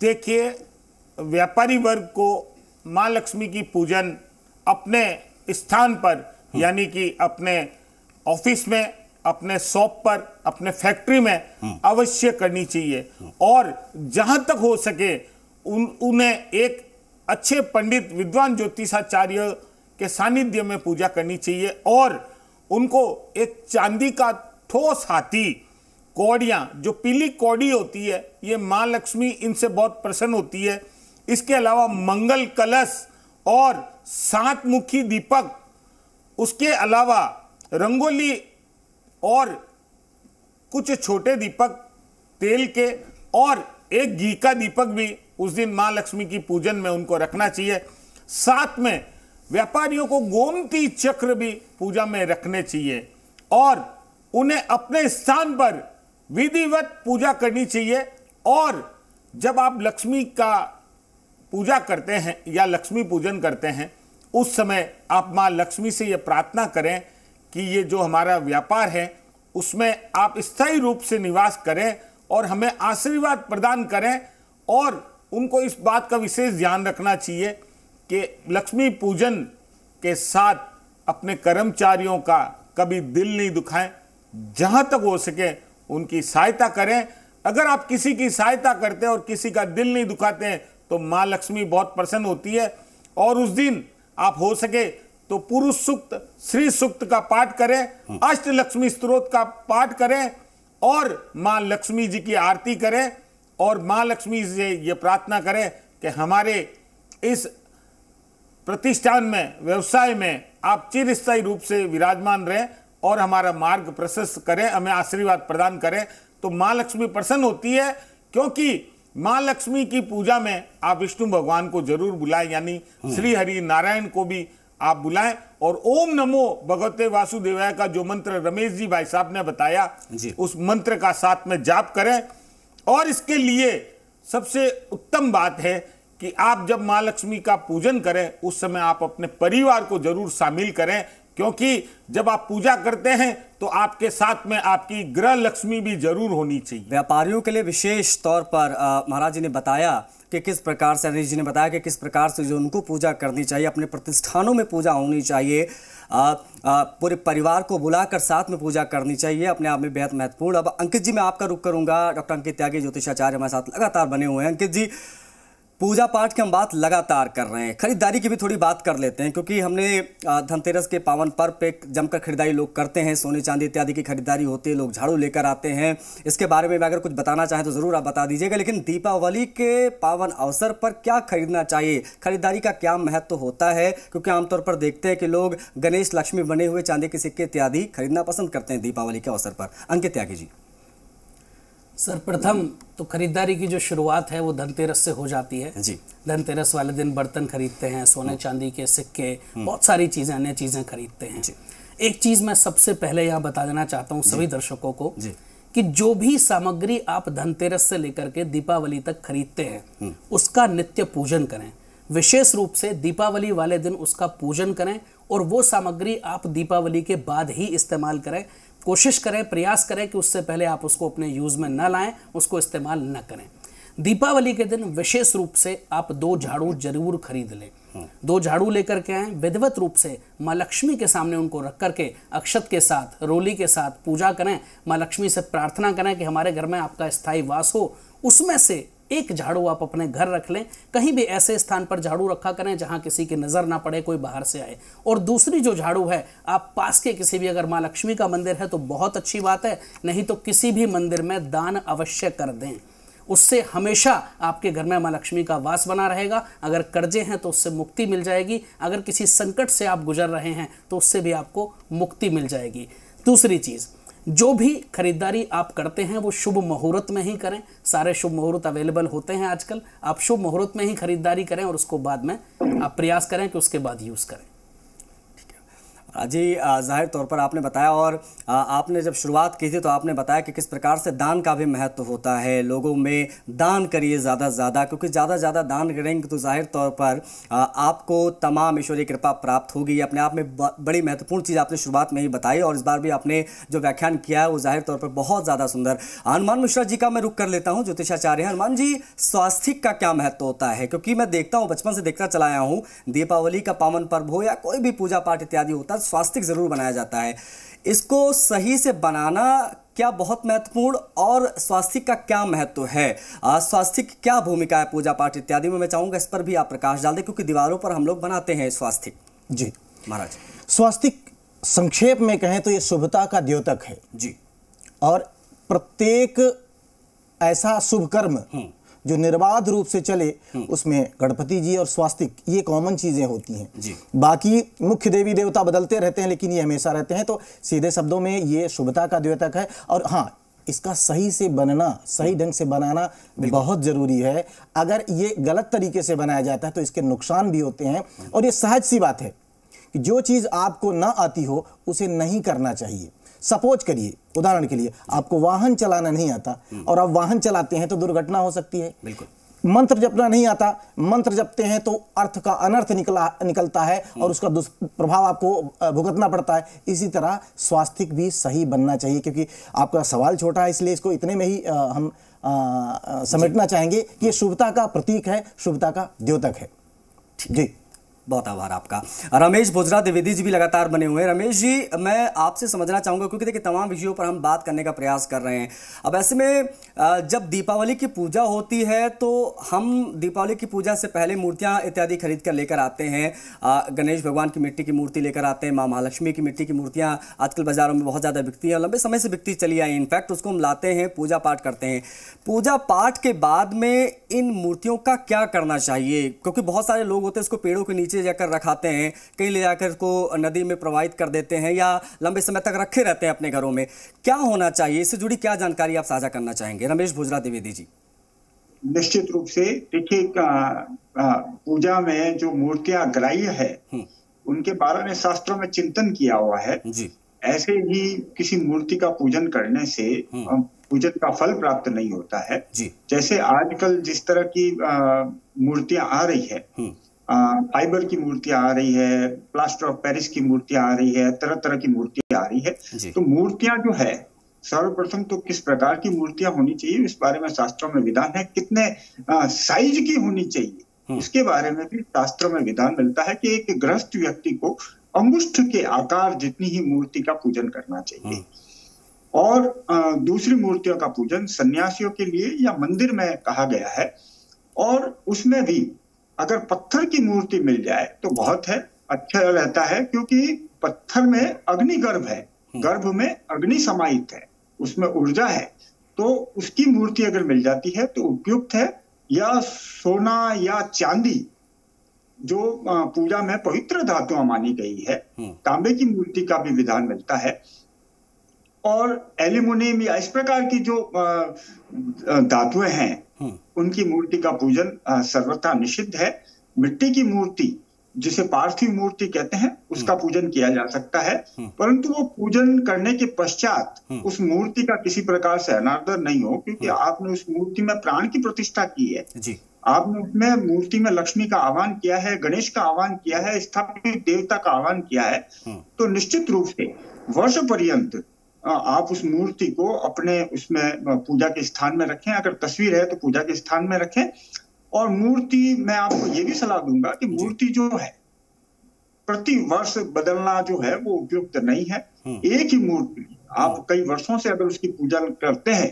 देखिए व्यापारी वर्ग को माँ लक्ष्मी की पूजन अपने स्थान पर हम्म। यानी कि अपने ऑफिस में अपने शॉप पर अपने फैक्ट्री में हम्म। अवश्य करनी चाहिए हम्म। और जहां तक हो सके उन उन्हें एक अच्छे पंडित विद्वान ज्योतिषाचार्य के सानिध्य में पूजा करनी चाहिए और उनको एक चांदी का ठोस हाथी कौड़ियाँ जो पीली कौड़ी होती है ये माँ लक्ष्मी इनसे बहुत प्रसन्न होती है इसके अलावा मंगल कलश और सात मुखी दीपक उसके अलावा रंगोली और कुछ छोटे दीपक तेल के और एक घी का दीपक भी उस दिन माँ लक्ष्मी की पूजन में उनको रखना चाहिए साथ में व्यापारियों को गोमती चक्र भी पूजा में रखने चाहिए और उन्हें अपने स्थान पर विधिवत पूजा करनी चाहिए और जब आप लक्ष्मी का पूजा करते हैं या लक्ष्मी पूजन करते हैं उस समय आप माँ लक्ष्मी से ये प्रार्थना करें कि ये जो हमारा व्यापार है उसमें आप स्थायी रूप से निवास करें और हमें आशीर्वाद प्रदान करें और उनको इस बात का विशेष ध्यान रखना चाहिए कि लक्ष्मी पूजन के साथ अपने कर्मचारियों का कभी दिल नहीं दुखाएं जहाँ तक हो सके उनकी सहायता करें अगर आप किसी की सहायता करते हैं और किसी का दिल नहीं दुखाते हैं तो माँ लक्ष्मी बहुत प्रसन्न होती है और उस दिन आप हो सके तो पुरुष सुक्त श्री सुक्त का पाठ करें अष्ट लक्ष्मी स्त्रोत का पाठ करें और माँ लक्ष्मी जी की आरती करें और माँ लक्ष्मी से ये प्रार्थना करें कि हमारे इस प्रतिष्ठान में व्यवसाय में आप चिरस्थायी रूप से विराजमान रहें और हमारा मार्ग प्रशस्त करें हमें आशीर्वाद प्रदान करें तो माँ लक्ष्मी प्रसन्न होती है क्योंकि माँ लक्ष्मी की पूजा में आप विष्णु भगवान को जरूर बुलाएं यानी हम्म। श्री हरि नारायण को भी आप बुलाएं और ओम नमो भगवते वासुदेवाय का जो मंत्र रमेश जी भाई साहब ने बताया उस मंत्र का साथ में जाप करें और इसके लिए सबसे उत्तम बात है कि आप जब माँ लक्ष्मी का पूजन करें उस समय आप अपने परिवार को जरूर शामिल करें क्योंकि जब आप पूजा करते हैं तो आपके साथ में आपकी ग्रह लक्ष्मी भी जरूर होनी चाहिए व्यापारियों के लिए विशेष तौर पर महाराज जी ने बताया कि किस प्रकार से अनिश जी ने बताया कि किस प्रकार से जो उनको पूजा करनी चाहिए अपने प्रतिष्ठानों में पूजा होनी चाहिए आ, आ, पूरे परिवार को बुलाकर साथ में पूजा करनी चाहिए अपने आप में बेहद महत्वपूर्ण अब अंकित जी मैं आपका रुख करूंगा डॉक्टर अंकित त्यागी ज्योतिषाचार्य हमारे साथ लगातार बने हुए हैं अंकित जी पूजा पाठ की हम बात लगातार कर रहे हैं खरीदारी की भी थोड़ी बात कर लेते हैं क्योंकि हमने धनतेरस के पावन पर्व पे जमकर खरीदारी लोग करते हैं सोने चांदी इत्यादि की खरीदारी होती है लोग झाड़ू लेकर आते हैं इसके बारे में अगर कुछ बताना चाहें तो ज़रूर आप बता दीजिएगा लेकिन दीपावली के पावन अवसर पर क्या खरीदना चाहिए खरीदारी का क्या महत्व तो होता है क्योंकि आमतौर पर देखते हैं कि लोग गणेश लक्ष्मी बने हुए चांदी के सिक्के इत्यादि खरीदना पसंद करते हैं दीपावली के अवसर पर अंकित त्यागी जी सर्वप्रथम तो खरीदारी की जो शुरुआत है वो धनतेरस से हो जाती है जी धनतेरस वाले दिन बर्तन खरीदते हैं सोने चांदी के सिक्के हम्म। बहुत सारी चीज़ें अन्य चीज़ें खरीदते हैं एक चीज़ मैं सबसे पहले यहाँ बता देना चाहता हूँ सभी दर्शकों को कि जो भी सामग्री आप धनतेरस से लेकर के दीपावली तक खरीदते हैं हम्म। उसका नित्य पूजन करें विशेष रूप से दीपावली वाले दिन उसका पूजन करें और वो सामग्री आप दीपावली के बाद ही इस्तेमाल करें कोशिश करें प्रयास करें कि उससे पहले आप उसको अपने यूज़ में न लाएं उसको इस्तेमाल न करें दीपावली के दिन विशेष रूप से आप दो झाड़ू जरूर खरीद लें दो झाड़ू लेकर के आए विधिवत रूप से माँ लक्ष्मी के सामने उनको रख करके अक्षत के साथ रोली के साथ पूजा करें माँ लक्ष्मी से प्रार्थना करें कि हमारे घर में आपका स्थायी वास हो उसमें से एक झाड़ू आप अपने घर रख लें कहीं भी ऐसे स्थान पर झाड़ू रखा करें जहां किसी की नज़र ना पड़े कोई बाहर से आए और दूसरी जो झाड़ू है आप पास के किसी भी अगर माँ लक्ष्मी का मंदिर है तो बहुत अच्छी बात है नहीं तो किसी भी मंदिर में दान अवश्य कर दें उससे हमेशा आपके घर में माँ लक्ष्मी का वास बना रहेगा अगर कर्जे हैं तो उससे मुक्ति मिल जाएगी अगर किसी संकट से आप गुजर रहे हैं तो उससे भी आपको मुक्ति मिल जाएगी दूसरी चीज़ जो भी खरीदारी आप करते हैं वो शुभ मुहूर्त में ही करें सारे शुभ मुहूर्त अवेलेबल होते हैं आजकल आप शुभ मुहूर्त में ही खरीदारी करें और उसको बाद में आप प्रयास करें कि उसके बाद यूज़ करें जी ज़ाहिर तौर पर आपने बताया और आपने जब शुरुआत की थी तो आपने बताया कि किस प्रकार से दान का भी महत्व होता है लोगों में दान करिए ज़्यादा से ज़्यादा क्योंकि ज़्यादा ज़्यादा दान करेंगे तो ज़ाहिर तौर पर आपको तमाम ईश्वरीय कृपा प्राप्त होगी अपने आप में बड़ी महत्वपूर्ण चीज़ आपने शुरुआत में ही बताई और इस बार भी आपने जो व्याख्यान किया है वो ज़ाहिर तौर पर बहुत ज़्यादा सुंदर हनुमान मिश्रा जी का मैं रुक कर लेता हूँ ज्योतिषाचार्य हनुमान जी स्वास्थ्य का क्या महत्व होता है क्योंकि मैं देखता हूँ बचपन से देखता चला आया हूँ दीपावली का पावन पर्व हो या कोई भी पूजा पाठ इत्यादि होता स्वास्तिक ज़रूर बनाया जाता है इसको सही से बनाना क्या बहुत महत्वपूर्ण और स्वास्थ्य का क्या महत्व है स्वास्थ्य क्या भूमिका है पूजा पाठ इत्यादि में मैं चाहूँगा इस पर भी आप प्रकाश डाल दें क्योंकि दीवारों पर हम लोग बनाते हैं स्वास्थ्य जी महाराज स्वास्थ्य संक्षेप में कहें तो ये शुभता का द्योतक है जी और प्रत्येक ऐसा शुभ कर्म हम्म। जो निर्बाध रूप से चले हम्म। उसमें गणपति जी और स्वास्तिक ये कॉमन चीज़ें होती हैं बाकी मुख्य देवी देवता बदलते रहते हैं लेकिन ये हमेशा रहते हैं तो सीधे शब्दों में ये शुभता का द्योतक है और हाँ इसका सही से बनना सही ढंग से बनाना बहुत ज़रूरी है अगर ये गलत तरीके से बनाया जाता है तो इसके नुकसान भी होते हैं और ये सहज सी बात है कि जो चीज़ आपको ना आती हो उसे नहीं करना चाहिए सपोज करिए उदाहरण के लिए आपको वाहन चलाना नहीं आता हम्म। और आप वाहन चलाते हैं तो दुर्घटना हो सकती है बिल्कुल मंत्र जपना नहीं आता मंत्र जपते हैं तो अर्थ का अनर्थ निकला निकलता है हम्म। और उसका दुष्प्रभाव आपको भुगतना पड़ता है इसी तरह स्वास्थ्य भी सही बनना चाहिए क्योंकि आपका सवाल छोटा है इसलिए इसको इतने में ही आ, हम समेटना चाहेंगे कि शुभता का प्रतीक है शुभता का द्योतक है जी बहुत आभार आपका रमेश भोजरा द्विवेदी जी भी लगातार बने हुए हैं रमेश जी मैं आपसे समझना चाहूँगा क्योंकि देखिए तमाम विषयों पर हम बात करने का प्रयास कर रहे हैं अब ऐसे में जब दीपावली की पूजा होती है तो हम दीपावली की पूजा से पहले मूर्तियाँ इत्यादि खरीद कर लेकर आते हैं गणेश भगवान की मिट्टी की मूर्ति लेकर आते हैं माँ महालक्ष्मी की मिट्टी की मूर्तियाँ आजकल बाज़ारों में बहुत ज़्यादा बिकती हैं लंबे समय से बिकती चली आई इनफैक्ट उसको हम लाते हैं पूजा पाठ करते हैं पूजा पाठ के बाद में इन मूर्तियों का क्या करना चाहिए क्योंकि बहुत सारे लोग होते हैं इसको पेड़ों के नीचे नीचे जाकर रखाते हैं कहीं ले जाकर को नदी में प्रवाहित कर देते हैं या लंबे समय तक रखे रहते हैं अपने घरों में क्या होना चाहिए इससे जुड़ी क्या जानकारी आप साझा करना चाहेंगे रमेश भोजरा द्विवेदी जी निश्चित रूप से देखिए पूजा में जो मूर्तियां ग्राह्य है हम्म। उनके बारे में शास्त्रों में चिंतन किया हुआ है जी। ऐसे ही किसी मूर्ति का पूजन करने से हम्म। पूजन का फल प्राप्त नहीं होता है जी। जैसे आजकल जिस तरह की मूर्तियां आ रही है हम्म। फाइबर की मूर्तियां आ रही है प्लास्टर ऑफ पेरिस की मूर्तियां आ रही है तरह तरह की मूर्तियां आ रही है तो मूर्तियां जो है सर्वप्रथम तो किस प्रकार की मूर्तियां होनी चाहिए इस बारे में शास्त्रों में विधान है कितने साइज की होनी चाहिए हम्म। इसके बारे में भी शास्त्रों में विधान मिलता है कि एक ग्रस्त व्यक्ति को अंगुष्ठ के आकार जितनी ही मूर्ति का पूजन करना चाहिए हम्म। और दूसरी मूर्तियों का पूजन सन्यासियों के लिए या मंदिर में कहा गया है और उसमें भी अगर पत्थर की मूर्ति मिल जाए तो बहुत है अच्छा रहता है क्योंकि पत्थर में अग्नि गर्भ है हम्म। गर्भ में अग्नि समाहित है उसमें ऊर्जा है तो उसकी मूर्ति अगर मिल जाती है तो उपयुक्त है या सोना या चांदी जो पूजा में पवित्र धातुआ मानी गई है हम्म। तांबे की मूर्ति का भी विधान मिलता है और एल्यूमिनियम या इस प्रकार की जो धातुएं हैं हम्म। उनकी मूर्ति का पूजन सर्वथा निषिद्ध है मिट्टी की मूर्ति जिसे पार्थिव मूर्ति कहते हैं उसका हम्म। पूजन किया जा सकता है हम्म। परंतु वो पूजन करने के पश्चात उस मूर्ति का किसी प्रकार से अनादर नहीं हो क्योंकि आपने उस मूर्ति में प्राण की प्रतिष्ठा की है जी। आपने उसमें मूर्ति में लक्ष्मी का आह्वान किया है गणेश का आह्वान किया है स्थापित देवता का आह्वान किया है तो निश्चित रूप से वर्ष पर्यंत हाँ, आप उस मूर्ति को अपने उसमें पूजा के स्थान में रखें अगर तस्वीर है तो पूजा के स्थान में रखें और मूर्ति मैं आपको ये भी सलाह दूंगा कि मूर्ति जो है प्रति वर्ष बदलना जो है वो उपयुक्त नहीं है हम्म। एक ही मूर्ति आप हम्म। कई वर्षों से अगर उसकी पूजा करते हैं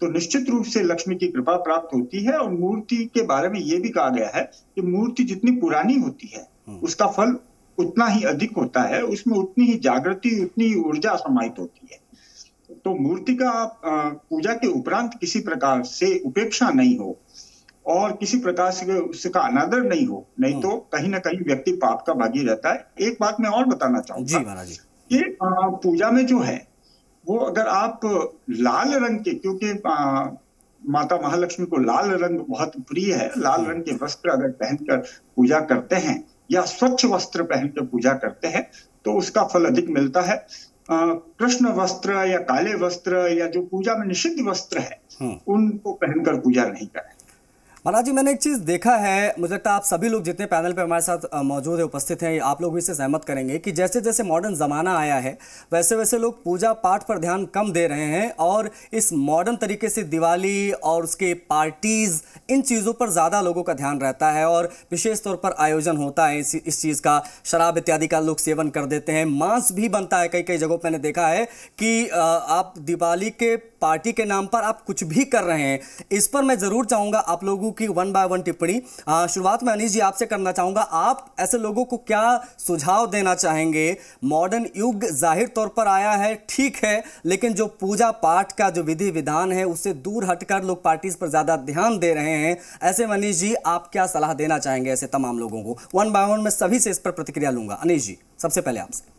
तो निश्चित रूप से लक्ष्मी की कृपा प्राप्त होती है और मूर्ति के बारे में ये भी कहा गया है कि मूर्ति जितनी पुरानी होती है हम्म। उसका फल उतना ही अधिक होता है उसमें उतनी ही जागृति उतनी ही ऊर्जा समाहित होती है तो मूर्ति का पूजा के उपरांत किसी प्रकार से उपेक्षा नहीं हो और किसी प्रकार से उसका अनादर नहीं हो नहीं तो हम्म। कहीं ना कहीं व्यक्ति पाप का भागी रहता है एक बात मैं और बताना चाहूंगा कि पूजा में जो है वो अगर आप लाल रंग के क्योंकि माता महालक्ष्मी को लाल रंग बहुत प्रिय है लाल हम्म। रंग के वस्त्र अगर पहनकर पूजा करते हैं या स्वच्छ वस्त्र पहनकर पूजा करते हैं तो उसका फल अधिक मिलता है कृष्ण वस्त्र या काले वस्त्र या जो पूजा में निषिद्ध वस्त्र है हम्म। उनको पहनकर पूजा नहीं करें मनोज जी मैंने एक चीज़ देखा है मुझे लगता है आप सभी लोग जितने पैनल पे हमारे साथ मौजूद है उपस्थित हैं आप लोग भी इसे सहमत करेंगे कि जैसे जैसे मॉडर्न ज़माना आया है वैसे वैसे लोग पूजा पाठ पर ध्यान कम दे रहे हैं और इस मॉडर्न तरीके से दिवाली और उसके पार्टीज़ इन चीज़ों पर ज़्यादा लोगों का ध्यान रहता है और विशेष तौर पर आयोजन होता है इस, इस चीज़ का शराब इत्यादि का लोग सेवन कर देते हैं मांस भी बनता है कई कई जगहों पर मैंने देखा है कि आप दिवाली के पार्टी के नाम पर आप कुछ भी कर रहे हैं इस पर मैं ज़रूर चाहूँगा आप लोगों की वन बाय वन टिप्पणी शुरुआत में अनिश जी आपसे करना चाहूंगा आप ऐसे लोगों को क्या सुझाव देना चाहेंगे मॉडर्न युग जाहिर तौर पर आया है ठीक है लेकिन जो पूजा पाठ का जो विधि विधान है उससे दूर हटकर लोग पार्टीज पर ज़्यादा ध्यान दे रहे हैं ऐसे में अनिश जी आप क्या सलाह देना चाहेंगे ऐसे तमाम लोगों को वन बाय वन में सभी से इस पर प्रतिक्रिया लूंगा अनिश जी सबसे पहले आपसे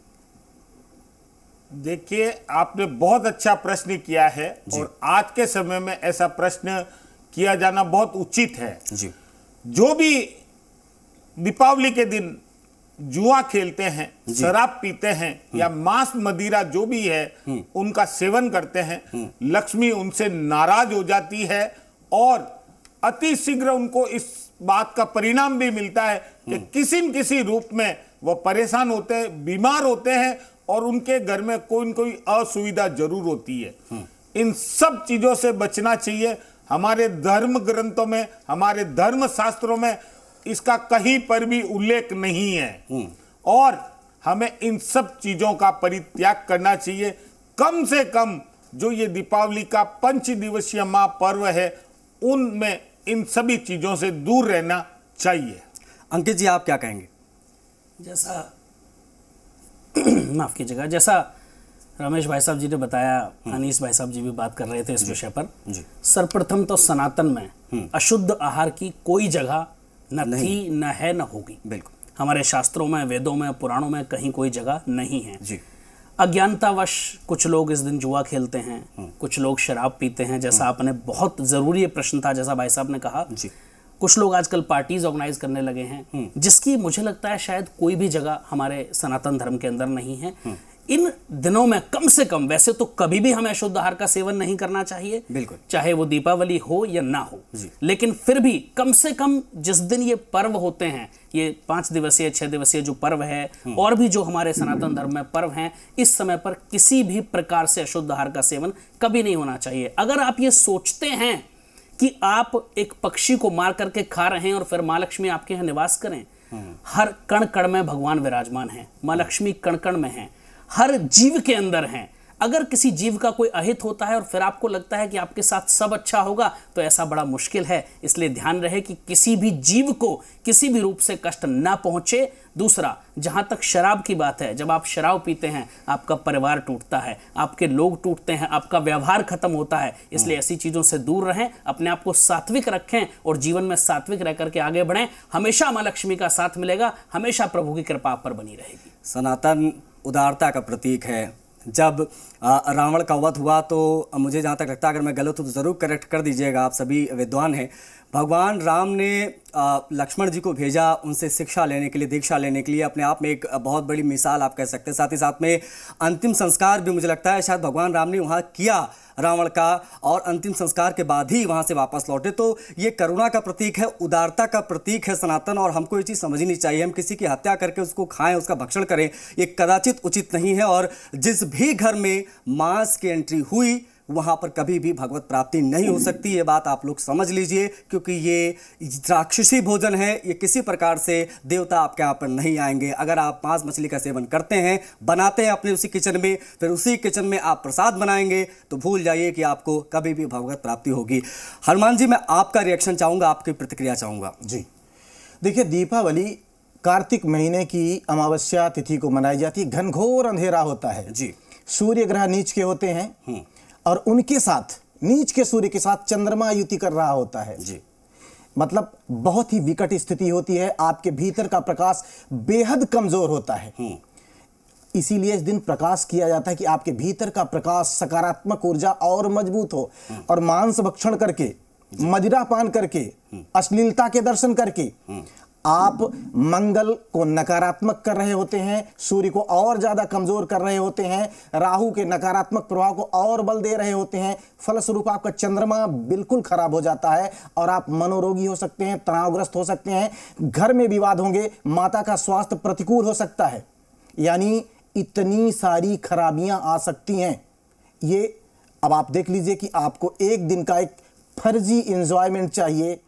देखिए आपने बहुत अच्छा प्रश्न किया है और आज के समय में ऐसा प्रश्न किया जाना बहुत उचित है जी जो भी दीपावली के दिन जुआ खेलते हैं शराब पीते हैं हम्म। या मांस मदिरा जो भी है हम्म। उनका सेवन करते हैं हम्म। लक्ष्मी उनसे नाराज हो जाती है और अति शीघ्र उनको इस बात का परिणाम भी मिलता है कि किसी न किसी रूप में वह परेशान होते हैं बीमार होते हैं और उनके घर में कोई न कोई असुविधा जरूर होती है इन सब चीजों से बचना चाहिए हमारे धर्म ग्रंथों में हमारे धर्म शास्त्रों में इसका कहीं पर भी उल्लेख नहीं है हम्म। और हमें इन सब चीजों का परित्याग करना चाहिए कम से कम जो ये दीपावली का पंच दिवसीय महापर्व है उनमें इन सभी चीजों से दूर रहना चाहिए अंकित जी आप क्या कहेंगे जैसा माफ कीजिएगा जैसा रमेश भाई साहब जी ने बताया हम्म। अनिस भाई साहब जी भी बात कर रहे थे इस विषय पर सर्वप्रथम तो सनातन में हम्म। अशुद्ध आहार की कोई जगह न थी न है न होगी बिल्कुल हमारे शास्त्रों में वेदों में पुराणों में कहीं कोई जगह नहीं है जी अज्ञानतावश कुछ लोग इस दिन जुआ खेलते हैं हम्म। कुछ लोग शराब पीते हैं जैसा आपने बहुत ज़रूरी प्रश्न था जैसा भाई साहब ने कहा जी कुछ लोग आजकल पार्टीज ऑर्गेनाइज करने लगे हैं जिसकी मुझे लगता है शायद कोई भी जगह हमारे सनातन धर्म के अंदर नहीं है इन दिनों में कम से कम वैसे तो कभी भी हमें शुद्ध आहार का सेवन नहीं करना चाहिए बिल्कुल चाहे वो दीपावली हो या ना हो लेकिन फिर भी कम से कम जिस दिन ये पर्व होते हैं ये पांच दिवसीय छह दिवसीय जो पर्व है हम्म। और भी जो हमारे सनातन धर्म में पर्व हैं इस समय पर किसी भी प्रकार से अशुद्ध आहार का सेवन कभी नहीं होना चाहिए अगर आप ये सोचते हैं कि आप एक पक्षी को मार करके खा रहे हैं और फिर माँ लक्ष्मी आपके यहाँ निवास करें हम्म। हर कण कण में भगवान विराजमान है माँ लक्ष्मी कण कण में है हर जीव के अंदर हैं अगर किसी जीव का कोई अहित होता है और फिर आपको लगता है कि आपके साथ सब अच्छा होगा तो ऐसा बड़ा मुश्किल है इसलिए ध्यान रहे कि किसी भी जीव को किसी भी रूप से कष्ट ना पहुंचे दूसरा जहां तक शराब की बात है जब आप शराब पीते हैं आपका परिवार टूटता है आपके लोग टूटते हैं आपका व्यवहार खत्म होता है इसलिए ऐसी चीजों से दूर रहें अपने आप को सात्विक रखें और जीवन में सात्विक रह करके आगे बढ़ें हमेशा माँ लक्ष्मी का साथ मिलेगा हमेशा प्रभु की कृपा पर बनी रहेगी सनातन उदारता का प्रतीक है जब रावण का वध हुआ तो मुझे जहाँ तक लगता है अगर मैं गलत हूँ तो ज़रूर करेक्ट कर दीजिएगा आप सभी विद्वान हैं भगवान राम ने लक्ष्मण जी को भेजा उनसे शिक्षा लेने के लिए दीक्षा लेने के लिए अपने आप में एक बहुत बड़ी मिसाल आप कह सकते हैं साथ ही साथ में अंतिम संस्कार भी मुझे लगता है शायद भगवान राम ने वहाँ किया रावण का और अंतिम संस्कार के बाद ही वहाँ से वापस लौटे तो ये करुणा का प्रतीक है उदारता का प्रतीक है सनातन और हमको ये चीज़ समझनी चाहिए हम किसी की हत्या करके उसको खाएं उसका भक्षण करें ये कदाचित उचित नहीं है और जिस भी घर में मांस की एंट्री हुई वहाँ पर कभी भी भगवत प्राप्ति नहीं हो सकती ये बात आप लोग समझ लीजिए क्योंकि ये राक्षसी भोजन है ये किसी प्रकार से देवता आपके यहाँ पर नहीं आएंगे अगर आप मांस मछली का सेवन करते हैं बनाते हैं अपने उसी किचन में फिर उसी किचन में आप प्रसाद बनाएंगे तो भूल जाइए कि आपको कभी भी भगवत प्राप्ति होगी हनुमान जी मैं आपका रिएक्शन चाहूँगा आपकी प्रतिक्रिया चाहूँगा जी देखिए दीपावली कार्तिक महीने की अमावस्या तिथि को मनाई जाती है घनघोर अंधेरा होता है जी सूर्य ग्रह नीच के होते हैं हम्म। और उनके साथ नीच के सूर्य के साथ चंद्रमा युति कर रहा होता है जी मतलब बहुत ही विकट स्थिति होती है आपके भीतर का प्रकाश बेहद कमजोर होता है हम्म। इसीलिए इस दिन प्रकाश किया जाता है कि आपके भीतर का प्रकाश सकारात्मक ऊर्जा और मजबूत हो हम्म। और मांस भक्षण करके मदिरा पान करके हम्म। अश्लीलता के दर्शन करके आप मंगल को नकारात्मक कर रहे होते हैं सूर्य को और ज़्यादा कमज़ोर कर रहे होते हैं राहु के नकारात्मक प्रभाव को और बल दे रहे होते हैं फलस्वरूप आपका चंद्रमा बिल्कुल खराब हो जाता है और आप मनोरोगी हो सकते हैं तनावग्रस्त हो सकते हैं घर में विवाद होंगे माता का स्वास्थ्य प्रतिकूल हो सकता है यानी इतनी सारी खराबियां आ सकती हैं ये अब आप देख लीजिए कि आपको एक दिन का एक फर्जी इंजॉयमेंट चाहिए